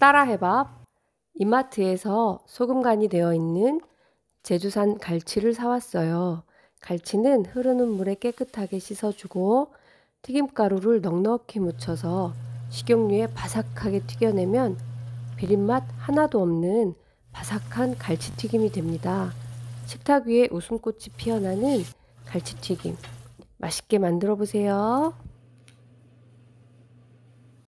따라해봐. 이마트에서 소금간이 되어 있는 제주산 갈치를 사왔어요. 갈치는 흐르는 물에 깨끗하게 씻어주고 튀김가루를 넉넉히 묻혀서 식용유에 바삭하게 튀겨내면 비린맛 하나도 없는 바삭한 갈치튀김이 됩니다. 식탁 위에 웃음꽃이 피어나는 갈치튀김 맛있게 만들어 보세요.